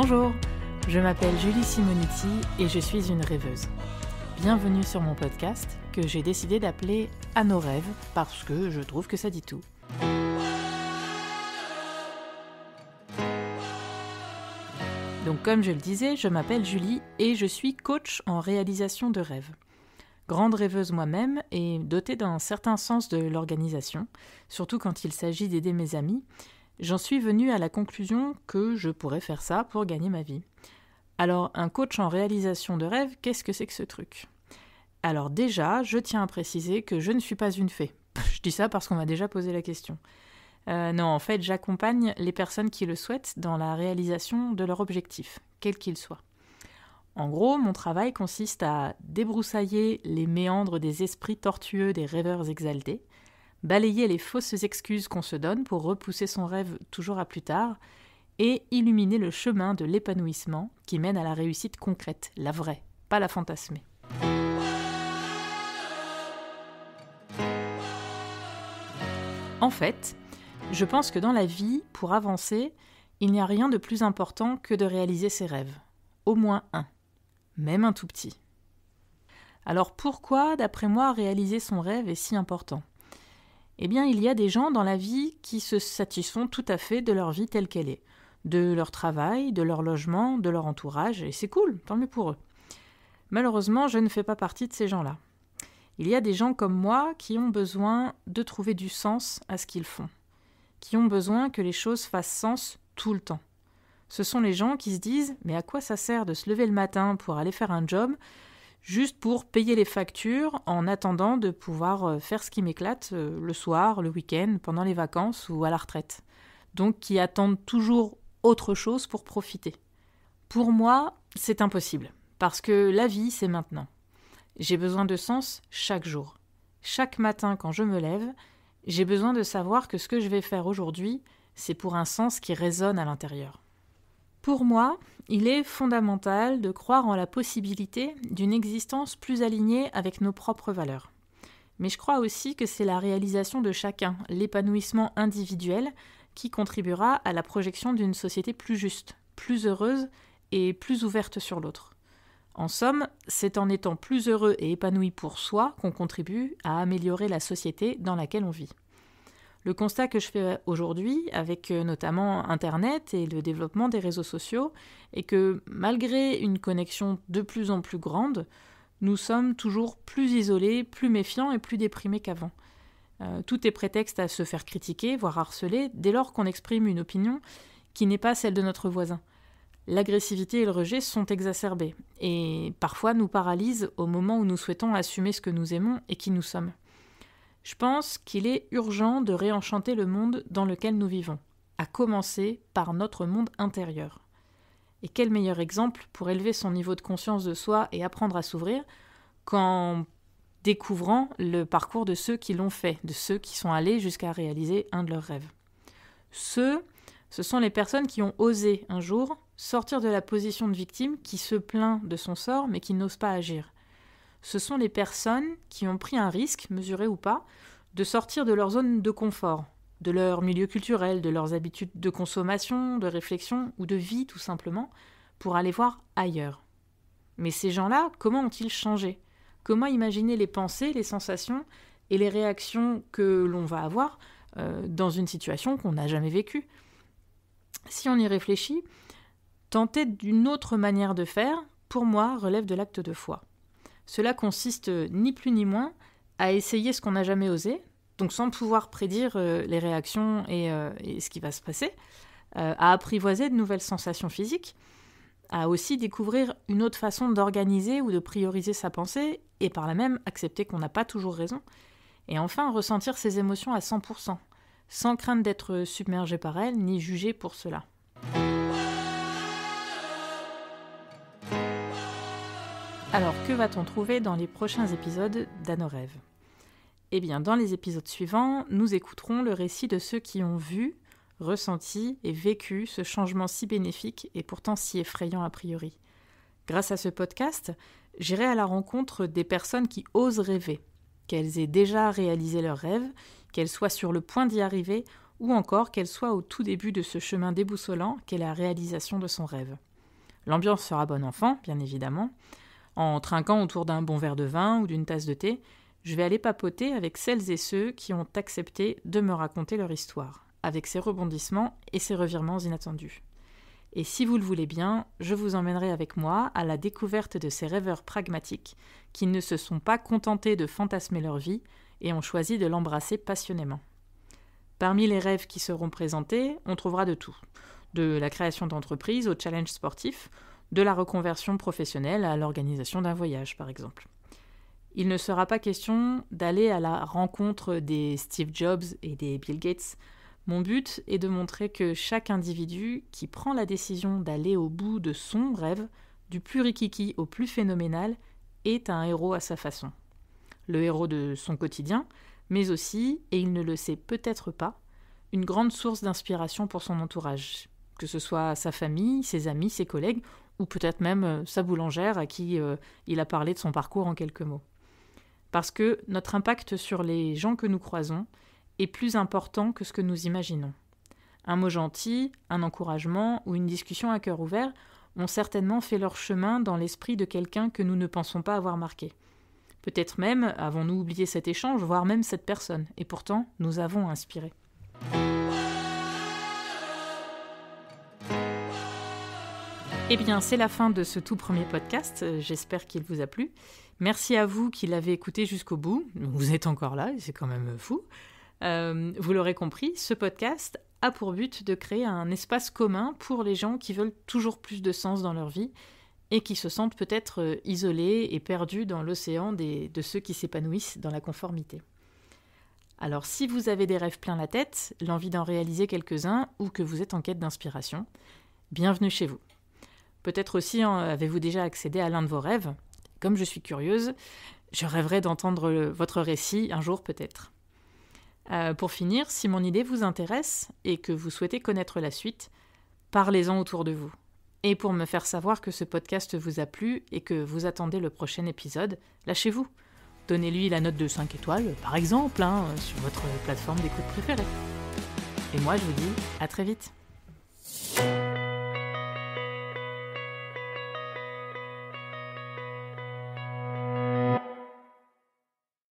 Bonjour, je m'appelle Julie Simonetti et je suis une rêveuse. Bienvenue sur mon podcast que j'ai décidé d'appeler À nos rêves parce que je trouve que ça dit tout. Donc comme je le disais, je m'appelle Julie et je suis coach en réalisation de rêves. Grande rêveuse moi-même et dotée d'un certain sens de l'organisation, surtout quand il s'agit d'aider mes amis, J'en suis venue à la conclusion que je pourrais faire ça pour gagner ma vie. Alors, un coach en réalisation de rêve, qu'est-ce que c'est que ce truc Alors déjà, je tiens à préciser que je ne suis pas une fée. je dis ça parce qu'on m'a déjà posé la question. Euh, non, en fait, j'accompagne les personnes qui le souhaitent dans la réalisation de leur objectif, quel qu'il soit. En gros, mon travail consiste à débroussailler les méandres des esprits tortueux des rêveurs exaltés, balayer les fausses excuses qu'on se donne pour repousser son rêve toujours à plus tard, et illuminer le chemin de l'épanouissement qui mène à la réussite concrète, la vraie, pas la fantasmée. En fait, je pense que dans la vie, pour avancer, il n'y a rien de plus important que de réaliser ses rêves. Au moins un. Même un tout petit. Alors pourquoi, d'après moi, réaliser son rêve est si important eh bien il y a des gens dans la vie qui se satisfont tout à fait de leur vie telle qu'elle est, de leur travail, de leur logement, de leur entourage, et c'est cool, tant mieux pour eux. Malheureusement, je ne fais pas partie de ces gens-là. Il y a des gens comme moi qui ont besoin de trouver du sens à ce qu'ils font, qui ont besoin que les choses fassent sens tout le temps. Ce sont les gens qui se disent Mais à quoi ça sert de se lever le matin pour aller faire un job juste pour payer les factures en attendant de pouvoir euh, faire ce qui m'éclate euh, le soir, le week-end, pendant les vacances ou à la retraite. Donc qui attendent toujours autre chose pour profiter. Pour moi, c'est impossible, parce que la vie, c'est maintenant. J'ai besoin de sens chaque jour. Chaque matin quand je me lève, j'ai besoin de savoir que ce que je vais faire aujourd'hui, c'est pour un sens qui résonne à l'intérieur. Pour moi, il est fondamental de croire en la possibilité d'une existence plus alignée avec nos propres valeurs. Mais je crois aussi que c'est la réalisation de chacun, l'épanouissement individuel, qui contribuera à la projection d'une société plus juste, plus heureuse et plus ouverte sur l'autre. En somme, c'est en étant plus heureux et épanoui pour soi qu'on contribue à améliorer la société dans laquelle on vit. Le constat que je fais aujourd'hui, avec euh, notamment Internet et le développement des réseaux sociaux, est que malgré une connexion de plus en plus grande, nous sommes toujours plus isolés, plus méfiants et plus déprimés qu'avant. Euh, tout est prétexte à se faire critiquer, voire harceler, dès lors qu'on exprime une opinion qui n'est pas celle de notre voisin. L'agressivité et le rejet sont exacerbés, et parfois nous paralysent au moment où nous souhaitons assumer ce que nous aimons et qui nous sommes. Je pense qu'il est urgent de réenchanter le monde dans lequel nous vivons, à commencer par notre monde intérieur. Et quel meilleur exemple pour élever son niveau de conscience de soi et apprendre à s'ouvrir qu'en découvrant le parcours de ceux qui l'ont fait, de ceux qui sont allés jusqu'à réaliser un de leurs rêves. Ceux, ce sont les personnes qui ont osé un jour sortir de la position de victime qui se plaint de son sort mais qui n'ose pas agir ce sont les personnes qui ont pris un risque, mesuré ou pas, de sortir de leur zone de confort, de leur milieu culturel, de leurs habitudes de consommation, de réflexion ou de vie tout simplement, pour aller voir ailleurs. Mais ces gens-là, comment ont-ils changé Comment imaginer les pensées, les sensations et les réactions que l'on va avoir euh, dans une situation qu'on n'a jamais vécue Si on y réfléchit, tenter d'une autre manière de faire, pour moi, relève de l'acte de foi. Cela consiste euh, ni plus ni moins à essayer ce qu'on n'a jamais osé, donc sans pouvoir prédire euh, les réactions euh, et, ce qui va se passer, à apprivoiser de nouvelles sensations physiques, à aussi découvrir une autre façon d'organiser ou de prioriser sa pensée, et par là même accepter qu'on n'a pas toujours raison, et enfin ressentir ses émotions à 100%, sans crainte d'être submergé par elles ni jugé pour cela. Alors, que va-t-on trouver dans les prochains épisodes rêves Eh bien, dans les épisodes suivants, nous écouterons le récit de ceux qui ont vu, ressenti et vécu ce changement si bénéfique et pourtant si effrayant a priori. Grâce à ce podcast, j'irai à la rencontre des personnes qui osent rêver, qu'elles aient déjà réalisé leurs rêve, qu'elles soient sur le point d'y arriver ou encore qu'elles soient au tout début de ce chemin déboussolant qu'est la réalisation de son rêve. L'ambiance sera bonne enfant, bien évidemment, en trinquant autour d'un bon verre de vin ou d'une tasse de thé, je vais aller papoter avec celles et ceux qui ont accepté de me raconter leur histoire, avec ses rebondissements et ses revirements inattendus. Et si vous le voulez bien, je vous emmènerai avec moi à la découverte de ces rêveurs pragmatiques qui ne se sont pas contentés de fantasmer leur vie et ont choisi de l'embrasser passionnément. Parmi les rêves qui seront présentés, on trouvera de tout, de la création d'entreprises au challenge sportif, de la reconversion professionnelle à l'organisation d'un voyage, par exemple. Il ne sera pas question d'aller à la rencontre des Steve Jobs et des Bill Gates. Mon but est de montrer que chaque individu qui prend la décision d'aller au bout de son rêve, du plus rikiki au plus phénoménal, est un héros à sa façon. Le héros de son quotidien, mais aussi, et il ne le sait peut-être pas, une grande source d'inspiration pour son entourage, que ce soit sa famille, ses amis, ses collègues ou peut-être même euh, sa boulangère à qui euh, il a parlé de son parcours en quelques mots. Parce que notre impact sur les gens que nous croisons est plus important que ce que nous imaginons. Un mot gentil, un encouragement ou une discussion à cœur ouvert ont certainement fait leur chemin dans l'esprit de quelqu'un que nous ne pensons pas avoir marqué. Peut-être même avons-nous oublié cet échange, voire même cette personne, et pourtant nous avons inspiré. Eh bien, c'est la fin de ce tout premier podcast. Euh, j'espère qu'il vous a plu. Merci à vous qui l'avez écouté jusqu'au bout. Vous êtes encore là, c'est quand même fou. Euh, vous l'aurez compris, ce podcast a pour but de créer un espace commun pour les gens qui veulent toujours plus de sens dans leur vie et qui se sentent peut-être euh, isolés et perdus dans l'océan de ceux qui s'épanouissent dans la conformité. Alors si vous avez des rêves plein la tête, l'envie d'en réaliser quelques-uns ou que vous êtes en quête d'inspiration, bienvenue chez vous. Peut-être aussi hein, avez-vous déjà accédé à l'un de vos rêves. Comme je suis curieuse, je rêverais d'entendre votre récit un jour peut-être. Euh, pour finir, si mon idée vous intéresse et que vous souhaitez connaître la suite, parlez-en autour de vous. Et pour me faire savoir que ce podcast vous a plu et que vous attendez le prochain épisode, lâchez-vous. Donnez-lui la note de 5 étoiles, par exemple, hein, sur votre plateforme d'écoute préférée. Et moi, je vous dis à très vite.